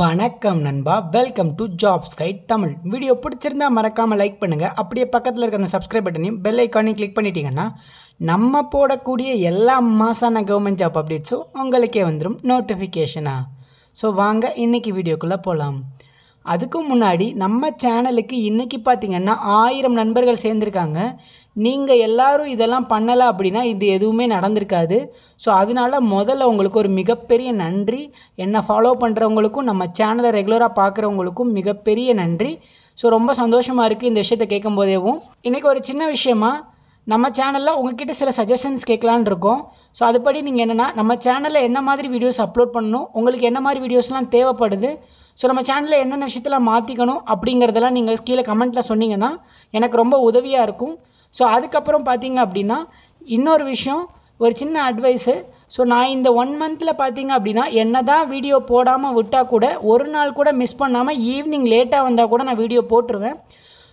வணக்கம் நண்பா welcome to jobs guide Tamil video பிடிச்சிருந்தா மறக்காமல் லைக் பண்ணுங்கள் அப்படியே பக்கத்தில் இருக்க அந்த சப்ஸ்கிரைப் பட்டனையும் பெல் ஐக்கானையும் கிளிக் பண்ணிட்டீங்கன்னா நம்ம போடக்கூடிய எல்லா மாசான கவர்மெண்ட் ஜாப் அப்டேட்ஸும் உங்களுக்கே வந்துடும் நோட்டிஃபிகேஷனாக ஸோ வாங்க இன்றைக்கி வீடியோக்குள்ளே போகலாம் அதுக்கு முன்னாடி நம்ம சேனலுக்கு இன்றைக்கி பார்த்திங்கன்னா ஆயிரம் நண்பர்கள் சேர்ந்துருக்காங்க நீங்கள் எல்லோரும் இதெல்லாம் பண்ணலை அப்படின்னா இது எதுவுமே நடந்திருக்காது ஸோ அதனால் முதல்ல உங்களுக்கு ஒரு மிகப்பெரிய நன்றி என்னை ஃபாலோ பண்ணுறவங்களுக்கும் நம்ம சேனலை ரெகுலராக பார்க்குறவங்களுக்கும் மிகப்பெரிய நன்றி ஸோ ரொம்ப சந்தோஷமாக இருக்குது இந்த விஷயத்தை கேட்கும் போதேவும் இன்றைக்கி ஒரு சின்ன விஷயமா நம்ம சேனலில் உங்ககிட்ட சில சஜஷன்ஸ் கேட்கலான் இருக்கோம் ஸோ அதுபடி நீங்கள் என்னென்னா நம்ம சேனலில் என்ன மாதிரி வீடியோஸ் அப்லோட் பண்ணணும் உங்களுக்கு என்ன மாதிரி வீடியோஸ்லாம் தேவைப்படுது ஸோ நம்ம சேனலில் என்னென்ன விஷயத்தெல்லாம் மாற்றிக்கணும் அப்படிங்கிறதெல்லாம் நீங்கள் கீழே கமெண்ட்டில் சொன்னீங்கன்னா எனக்கு ரொம்ப உதவியாக இருக்கும் ஸோ அதுக்கப்புறம் பார்த்தீங்க அப்படின்னா இன்னொரு விஷயம் ஒரு சின்ன அட்வைஸு ஸோ நான் இந்த ஒன் மந்தில் பார்த்தீங்க அப்படின்னா என்ன தான் வீடியோ போடாமல் விட்டால் கூட ஒரு நாள் கூட மிஸ் பண்ணாமல் ஈவினிங் லேட்டாக வந்தால் கூட நான் வீடியோ போட்டுருவேன்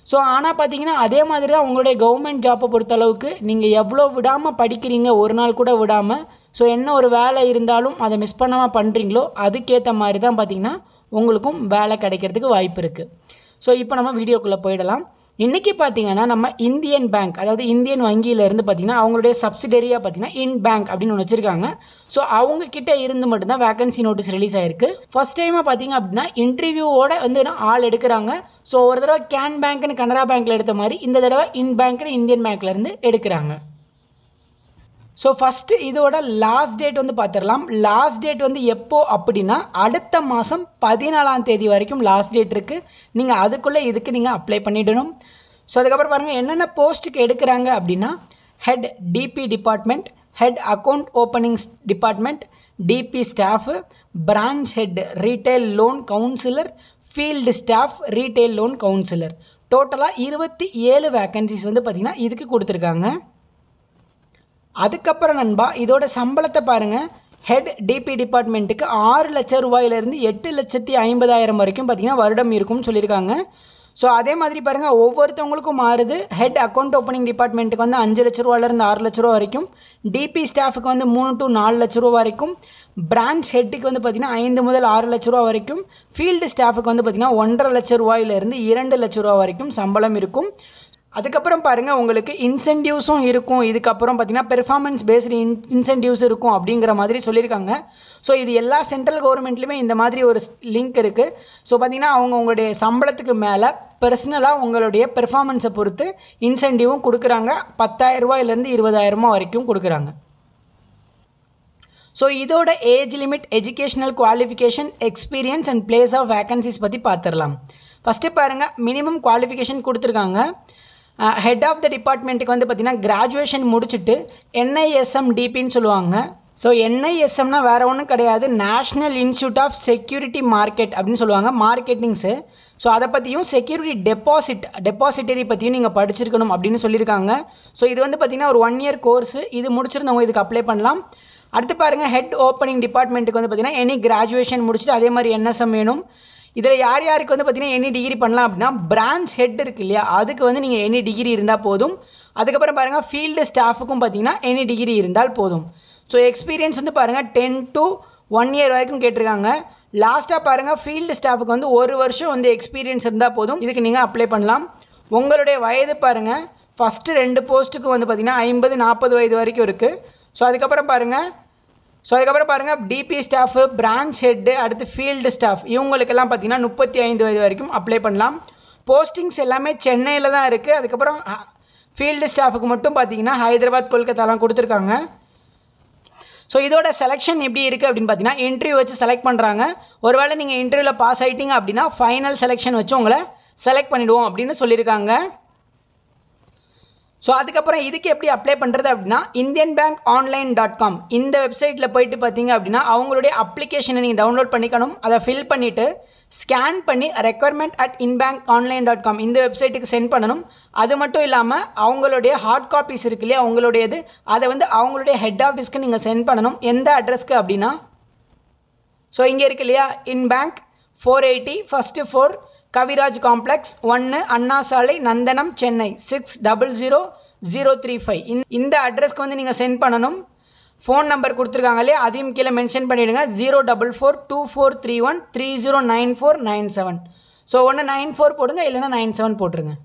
ஸோ ஆனால் பார்த்தீங்கன்னா அதே மாதிரி தான் உங்களுடைய கவர்மெண்ட் ஜாப்பை பொறுத்தளவுக்கு நீங்கள் எவ்வளோ விடாமல் படிக்கிறீங்க ஒரு நாள் கூட விடாமல் ஸோ என்ன ஒரு வேலை இருந்தாலும் அதை மிஸ் பண்ணாமல் பண்ணுறீங்களோ அதுக்கேற்ற மாதிரி தான் பார்த்திங்கன்னா உங்களுக்கும் வேலை கிடைக்கிறதுக்கு வாய்ப்பு இருக்குது ஸோ இப்போ நம்ம வீடியோக்குள்ளே போயிடலாம் இன்றைக்கி பார்த்தீங்கன்னா நம்ம இந்தியன் பேங்க் அதாவது இந்தியன் வங்கியிலேருந்து பார்த்தீங்கன்னா அவங்களுடைய சப்சிடரியாக பார்த்தீங்கன்னா இன் பேங்க் அப்படின்னு ஒன்று வச்சுருக்காங்க ஸோ அவங்கக்கிட்ட இருந்து மட்டும்தான் வேகன்சி நோட்டீஸ் ரிலீஸ் ஆயிருக்கு ஃபஸ்ட் டைமாக பார்த்திங்க அப்படின்னா இன்டர்வியூவோட வந்து ஆள் எடுக்கிறாங்க ஸோ ஒரு தடவை கேன் பேங்க்னு கனரா பேங்க்கில் எடுத்த மாதிரி இந்த தடவை இன் பேங்க்னு இந்தியன் பேங்க்லேருந்து எடுக்கிறாங்க ஸோ ஃபஸ்ட்டு இதோட லாஸ்ட் டேட் வந்து பார்த்துடலாம் லாஸ்ட் டேட் வந்து எப்போ அப்படின்னா அடுத்த மாதம் பதினாலாம் தேதி வரைக்கும் லாஸ்ட் டேட் இருக்குது நீங்கள் அதுக்குள்ளே இதுக்கு நீங்கள் அப்ளை பண்ணிடணும் ஸோ அதுக்கப்புறம் பாருங்கள் என்னென்ன போஸ்ட்டுக்கு எடுக்கிறாங்க அப்படின்னா head DB department head account openings department DB staff branch head retail loan counsellor field staff retail loan counsellor டோட்டலாக இருபத்தி ஏழு வேக்கன்சிஸ் வந்து பார்த்திங்கன்னா இதுக்கு கொடுத்துருக்காங்க அதுக்கப்புறம் நண்பா இதோட சம்பளத்தை பாருங்கள் ஹெட் டிபி டிபார்ட்மெண்ட்டுக்கு ஆறு லட்சம் ரூபாயிலேருந்து எட்டு லட்சத்தி ஐம்பதாயிரம் வரைக்கும் பார்த்திங்கன்னா வருடம் இருக்கும்னு சொல்லியிருக்காங்க ஸோ அதே மாதிரி பாருங்கள் ஒவ்வொருத்தவங்களுக்கும் மாறுது ஹெட் அக்கௌண்ட் ஓப்பனிங் டிபார்ட்மெண்ட்டுக்கு வந்து அஞ்சு லட்ச ரூபாயிலேருந்து ஆறு லட்ச ரூபா வரைக்கும் டிபி ஸ்டாஃபுக்கு வந்து மூணு டு நாலு லட்ச ரூபா வரைக்கும் பிரான்ச் ஹெட்டுக்கு வந்து பார்த்திங்கன்னா ஐந்து முதல் ஆறு லட்ச ரூபா வரைக்கும் ஃபீல்டு ஸ்டாஃபுக்கு வந்து பார்த்திங்கன்னா ஒன்றரை லட்ச ரூபாயிலேருந்து இரண்டு லட்ச ரூபா வரைக்கும் சம்பளம் இருக்கும் அதுக்கப்புறம் பாருங்கள் உங்களுக்கு இன்சென்டிவ்ஸும் இருக்கும் இதுக்கப்புறம் பார்த்திங்கன்னா பெர்ஃபார்மன்ஸ் பேஸ்டு இன் இன்சென்டிவ்ஸ் இருக்கும் அப்படிங்கிற மாதிரி சொல்லியிருக்காங்க ஸோ இது எல்லா சென்ட்ரல் கவர்மெண்ட்லேயுமே இந்த மாதிரி ஒரு லிங்க் இருக்குது ஸோ பார்த்திங்கன்னா அவங்க உங்களுடைய சம்பளத்துக்கு மேலே பர்சனலாக உங்களுடைய பெர்ஃபார்மன்ஸை பொறுத்து இன்சென்டிவும் கொடுக்குறாங்க பத்தாயிரரூபாயிலேருந்து இருபதாயிரமா வரைக்கும் கொடுக்குறாங்க ஸோ இதோட age limit educational qualification experience and place of vacancies பற்றி பார்த்துடலாம் ஃபஸ்ட்டு பாருங்கள் மினிமம் குவாலிஃபிகேஷன் கொடுத்துருக்காங்க ஹெட் ஆஃப் த டிபார்ட்மெண்ட்டுக்கு வந்து பார்த்தீங்கன்னா கிராஜுவேஷன் முடிச்சுட்டு என்ஐஎஸ்எம் டிபின்னு சொல்லுவாங்க ஸோ என்ஐஎஸ்எம்னா வேறு ஒன்றும் கிடையாது national institute of security market அப்படின்னு சொல்லுவாங்க மார்க்கெட்டிங்ஸு ஸோ அதை பற்றியும் செக்யூரிட்டி டெபாசிட் டெபாசிட்டரி பற்றியும் நீங்கள் படிச்சிருக்கணும் அப்படின்னு சொல்லியிருக்காங்க ஸோ இது வந்து பார்த்திங்கன்னா ஒரு ஒன் இயர் கோர்ஸு இது முடிச்சிருந்தவங்க இதுக்கு அப்ளை பண்ணலாம் அடுத்து பாருங்கள் ஹெட் ஓப்பனிங் டிபார்ட்மெண்ட்டுக்கு வந்து பார்த்திங்கன்னா எனி கிராஜுவேஷன் முடிச்சுட்டு அதே மாதிரி என்எஸ்எம் வேணும் இதில் யார் யாருக்கு வந்து பார்த்திங்கன்னா எனி டிகிரி e பண்ணலாம் அப்படின்னா பிரான்ச் ஹெட் இருக்குது இல்லையா அதுக்கு வந்து நீங்கள் எனி டிகிரி இருந்தால் போதும் அதுக்கப்புறம் பாருங்கள் ஃபீல்டு ஸ்டாஃபுக்கும் பார்த்திங்கன்னா எனி டிகிரி இருந்தால் போதும் ஸோ எக்ஸ்பீரியன்ஸ் வந்து பாருங்கள் டென் டு ஒன் இயர் வரைக்கும் கேட்டிருக்காங்க லாஸ்ட்டாக பாருங்கள் ஃபீல்டு ஸ்டாஃபுக்கு வந்து ஒரு வருஷம் வந்து எக்ஸ்பீரியன்ஸ் இருந்தால் போதும் இதுக்கு நீங்கள் அப்ளை பண்ணலாம் உங்களுடைய வயது பாருங்கள் ஃபஸ்ட்டு ரெண்டு போஸ்ட்டுக்கு வந்து பார்த்திங்கன்னா ஐம்பது நாற்பது வயது வரைக்கும் இருக்குது ஸோ அதுக்கப்புறம் பாருங்கள் ஸோ அதுக்கப்புறம் பாருங்கள் டிபி ஸ்டாஃபு பிரான்ச் ஹெட்டு அடுத்து ஃபீல்டு ஸ்டாஃப் இவங்களுக்கெல்லாம் பார்த்திங்கன்னா முப்பத்தி ஐந்து வயது வரைக்கும் அப்ளை பண்ணலாம் போஸ்டிங்ஸ் எல்லாமே சென்னையில் தான் இருக்குது அதுக்கப்புறம் ஃபீல்டு ஸ்டாஃபுக்கு மட்டும் பார்த்திங்கன்னா ஹைதராபாத் கொல்கத்தாலாம் கொடுத்துருக்காங்க ஸோ இதோட செலெக்ஷன் எப்படி இருக்குது அப்படின்னு பார்த்தீங்கன்னா இன்டர்வியூ வச்சு செலக்ட் பண்ணுறாங்க ஒருவேளை நீங்கள் இன்டர்வியூவில் பாஸ் ஆகிட்டீங்க அப்படின்னா ஃபைனல் செலெக்ஷன் வச்சு உங்களை செலக்ட் பண்ணிவிடுவோம் அப்படின்னு சொல்லியிருக்காங்க ஸோ அதுக்கப்புறம் இதுக்கு எப்படி அப்ளை பண்ணுறது அப்படின்னா Indian bank online dot com இந்த வெப்சைட்டில் போயிட்டு பார்த்தீங்க அப்படின்னா அவங்களுடைய அப்ளிகேஷனை நீங்கள் டவுன்லோட் பண்ணிக்கணும் அதை ஃபில் பண்ணிவிட்டு ஸ்கேன் பண்ணி requirement at in bank online dot com இந்த வெப்சைட்டுக்கு சென்ட் பண்ணணும் அது மட்டும் இல்லாமல் அவங்களுடைய ஹார்ட் காப்பீஸ் இருக்கு இல்லையா அவங்களுடையது அதை வந்து அவங்களுடைய ஹெட் ஆஃபீஸ்க்கு நீங்கள் சென்ட் பண்ணணும் எந்த அட்ரஸ்க்கு அப்படின்னா ஸோ இங்கே இருக்கு இல்லையா in bank four eighty first four Kaviraj complex ஒன்று Anna Salai Nandanam Chennai six double zero zero three five இந் இந்த அட்ரஸ்க்கு வந்து நீங்கள் சென்ட் பண்ணணும் ஃபோன் நம்பர் கொடுத்துருக்காங்களே அதையும் கீழே மென்ஷன் பண்ணிவிடுங்க zero double four two four three one three zero nine four nine seven so ஒன்று நைன் ஃபோர் போடுங்க இல்லைன்னா நைன் செவன் போட்டுருங்க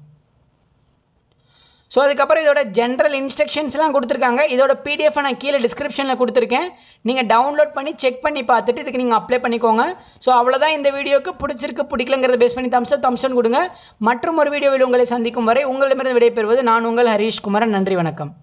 ஸோ அதுக்கப்புறம் இதோட ஜென்ரல் இன்ஸ்ட்ரக்ஷன்ஸ்லாம் கொடுத்துருக்காங்க இதோட பிடிஎஃப் நான் கீழே டிஸ்கிரிப்ஷனில் கொடுத்துருக்கேன் நீங்கள் டவுன்லோட் பண்ணி செக் பண்ணி பார்த்துட்டு இதுக்கு நீங்கள் அப்ளை பண்ணிக்கோங்க ஸோ அவ்வளோதான் இந்த வீடியோக்கு பிடிச்சிருக்கு பிடிக்கலங்கிறத பேஸ் பண்ணி தம்ஸ் தம்சன் கொடுங்க மற்றும் ஒரு வீடியோவில் உங்களை சந்திக்கும் வரை உங்களிடமிருந்து விடைபெறுவது நான் உங்கள் ஹரீஷ்குமாரன் நன்றி வணக்கம்